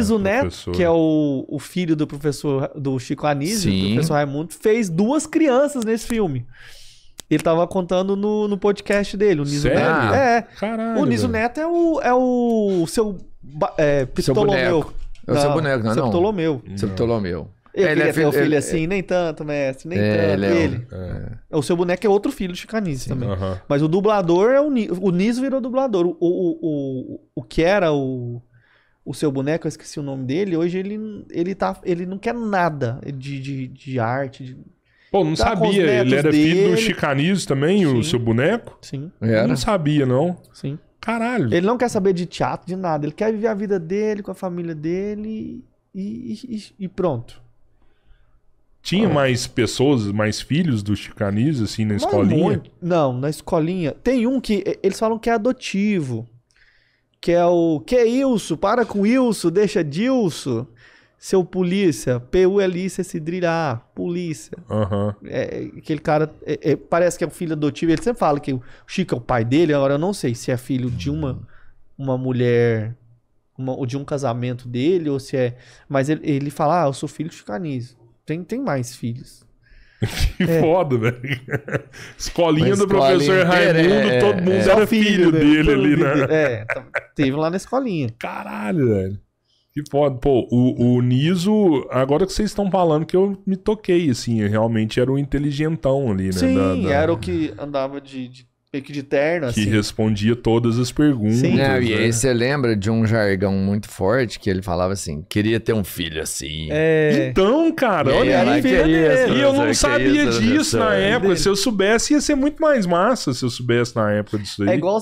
Anísio Neto, né? professor. que é o, o filho do professor do Chico Anísio, do professor Raimundo, fez duas crianças nesse filme. Ele tava contando no, no podcast dele, o Niso Sério? Neto. É. Caralho, o Niso velho. Neto é o, é o seu é, Ptolomeu. É o seu boneco, não, é seu Ptolomeu. Seu Ptolomeu. É, ele é filho, filho é, ele, assim, ele, nem tanto, mestre, nem é, tanto. Ele, é, ele. É. O seu boneco é outro filho de Chicanese também. Uh -huh. Mas o dublador é o Niso. O Niso virou dublador. O, o, o, o que era o o seu boneco, eu esqueci o nome dele, hoje ele, ele, tá, ele não quer nada de, de, de arte. De... Pô, não tá sabia. Ele era dele. filho do Chicanizo também, Sim. o seu boneco? Sim. Era. Não sabia, não. Sim. Caralho. Ele não quer saber de teatro, de nada. Ele quer viver a vida dele, com a família dele e, e, e pronto. Tinha ah. mais pessoas, mais filhos do Chicanizo assim, na escolinha? Muito. Não, na escolinha. Tem um que eles falam que é adotivo que é o que é Ilso, para com Ilso, deixa Dilso. Seu polícia, P-U-L-I-C se drilha, polícia. Uhum. É, aquele cara é, é, parece que é o filho adotivo. Ele sempre fala que o Chico é o pai dele. Agora eu não sei se é filho de uma, uma mulher uma, ou de um casamento dele, ou se é. Mas ele, ele fala: Ah, eu sou filho de Chicanis. Tem, tem mais filhos. Que é. foda, velho. Né? Escolinha, do professor Raimundo, é, todo é, mundo é, era é filho, filho dele, dele ali, né? É, tá teve lá na escolinha. Caralho, velho. Que foda. Pô, o, o Niso, agora que vocês estão falando, que eu me toquei, assim, realmente era o um inteligentão ali, né? Sim, da, da... era o que andava de, de meio de terno, assim. Que respondia todas as perguntas. Sim, né? e aí você lembra de um jargão muito forte que ele falava assim: queria ter um filho assim. É... Então, cara, e olha aí, queria, E eu não sabia disso na época. Se eu soubesse, ia ser muito mais massa se eu soubesse na época disso é aí. É igual